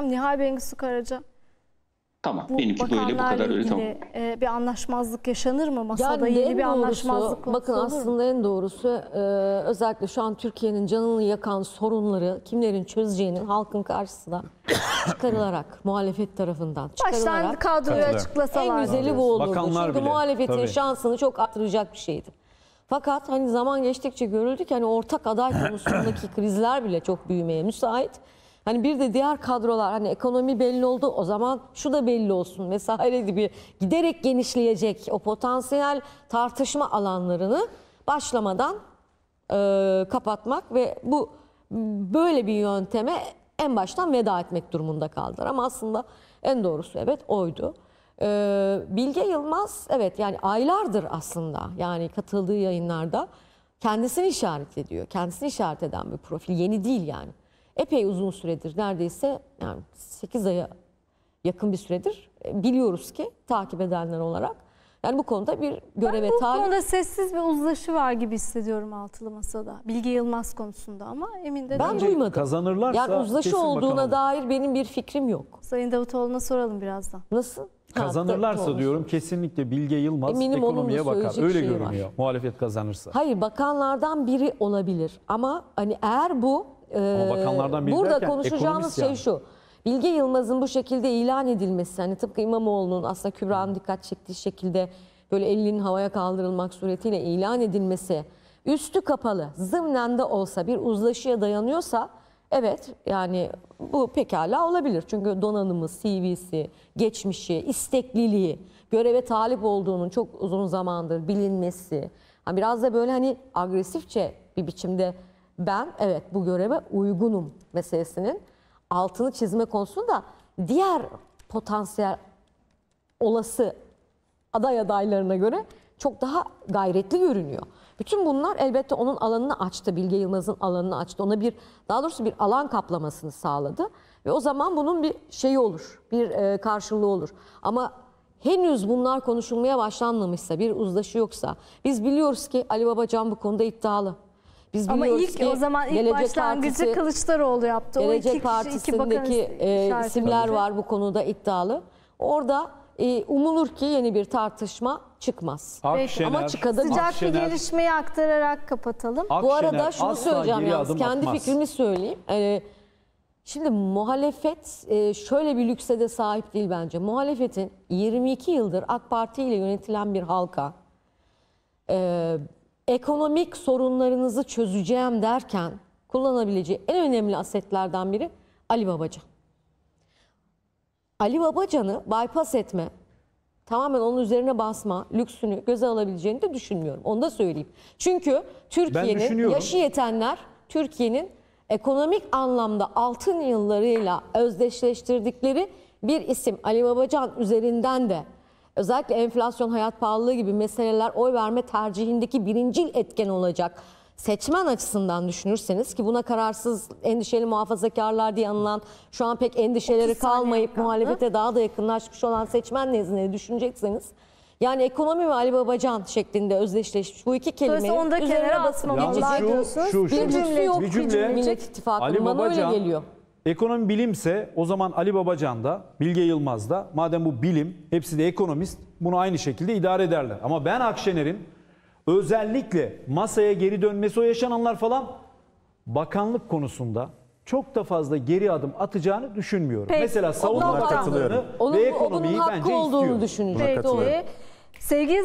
Nihal Bengisu Karaca. Tamam bu benimki böyle bu kadar öyle tamam. E, bir anlaşmazlık yaşanır mı masada yani yeni bir doğrusu, anlaşmazlık Bakın aslında en doğrusu e, özellikle şu an Türkiye'nin canını yakan sorunları kimlerin çözeceğinin halkın karşısına çıkarılarak muhalefet tarafından çıkarılarak. Baştan kadroyu açıklasalar. En güzeli bu olurdu. Bakanlar Çünkü bile, muhalefetin tabii. şansını çok artıracak bir şeydi. Fakat hani zaman geçtikçe görüldü ki hani ortak aday konusundaki krizler bile çok büyümeye müsait. Hani bir de diğer kadrolar hani ekonomi belli oldu o zaman şu da belli olsun vesaire gibi giderek genişleyecek o potansiyel tartışma alanlarını başlamadan e, kapatmak ve bu böyle bir yönteme en baştan veda etmek durumunda kaldılar. Ama aslında en doğrusu evet oydu. Ee, Bilge Yılmaz evet yani aylardır aslında yani katıldığı yayınlarda kendisini işaret ediyor. Kendisini işaret eden bir profil yeni değil yani epey uzun süredir neredeyse yani 8 aya yakın bir süredir e, biliyoruz ki takip edenler olarak. Yani bu konuda bir göreve Ben bu konuda sessiz bir uzlaşı var gibi hissediyorum altılı masada. Bilgi Yılmaz konusunda ama emin de Ben duymadım. Kazanırlarsa yani uzlaşı olduğuna bakalım. dair benim bir fikrim yok. Sayın Davutoğlu'na soralım birazdan. Nasıl? Kazanırlarsa ha, diyorum kesinlikle Bilge Yılmaz Eminim ekonomiye bakar. Öyle şey görünüyor var. muhalefet kazanırsa. Hayır bakanlardan biri olabilir ama hani eğer bu ama ee, bakanlardan biri Burada derken, konuşacağımız şey yani. şu. Bilge Yılmaz'ın bu şekilde ilan edilmesi hani tıpkı İmamoğlu'nun aslında Kübra'nın dikkat çektiği şekilde böyle elinin havaya kaldırılmak suretiyle ilan edilmesi üstü kapalı zımnen de olsa bir uzlaşıya dayanıyorsa evet yani bu pekala olabilir. Çünkü donanımı, CV'si, geçmişi, istekliliği, göreve talip olduğunun çok uzun zamandır bilinmesi. Hani biraz da böyle hani agresifçe bir biçimde ben evet bu göreve uygunum meselesinin altını çizme konusunda diğer potansiyel olası aday adaylarına göre çok daha gayretli görünüyor. Bütün bunlar elbette onun alanını açtı, Bilge Yılmaz'ın alanını açtı. Ona bir daha doğrusu bir alan kaplamasını sağladı ve o zaman bunun bir şeyi olur, bir e, karşılığı olur. Ama henüz bunlar konuşulmaya başlanmamışsa, bir uzlaşı yoksa biz biliyoruz ki Ali Babacan bu konuda iddialı. Biz Ama ilk ki, o zaman ilk Gelecek başlangıcı Partisi, Kılıçdaroğlu yaptı. Gelecek o iki Partisi'ndeki iki e, isimler var bu konuda iddialı. Orada e, umulur ki yeni bir tartışma çıkmaz. Akşener, Ama çıkadı Sıcak Akşener, bir gelişmeyi aktararak kapatalım. Akşener, bu arada şunu söyleyeceğim yalnız kendi atmaz. fikrimi söyleyeyim. Ee, şimdi muhalefet e, şöyle bir lükse de sahip değil bence. Muhalefetin 22 yıldır AK Parti ile yönetilen bir halka... E, ekonomik sorunlarınızı çözeceğim derken kullanabileceği en önemli asetlerden biri Ali Babacan. Ali Babacan'ı bypass etme, tamamen onun üzerine basma, lüksünü göze alabileceğini de düşünmüyorum. Onu da söyleyeyim. Çünkü Türkiye'nin yaşı yetenler Türkiye'nin ekonomik anlamda altın yıllarıyla özdeşleştirdikleri bir isim Ali Babacan üzerinden de özellikle enflasyon, hayat pahalılığı gibi meseleler oy verme tercihindeki birincil etken olacak. Seçmen açısından düşünürseniz ki buna kararsız endişeli muhafazakarlar diye anılan şu an pek endişeleri kalmayıp kaldı. muhalefete daha da yakınlaşmış olan seçmen nezdinde düşünecekseniz yani ekonomi ve Ali Babacan şeklinde özdeşleşmiş. Bu iki kelime onda üzerine kenara basmamalı gerekiyor. Bir cümle yok bir cümle, bir cümle, bir cümle, bir cümle, bir cümle, bir cümle, bir Ekonomi bilimse o zaman Ali Babacan da Bilge Yılmaz da madem bu bilim hepsi de ekonomist bunu aynı şekilde idare ederler. Ama ben Akşener'in özellikle masaya geri dönmesi o yaşananlar falan bakanlık konusunda çok da fazla geri adım atacağını düşünmüyorum. Peki, Mesela savunma bakanlığını ve ekonomiyi onun bence hakkı olduğunu istiyor. Düşünecek. Peki.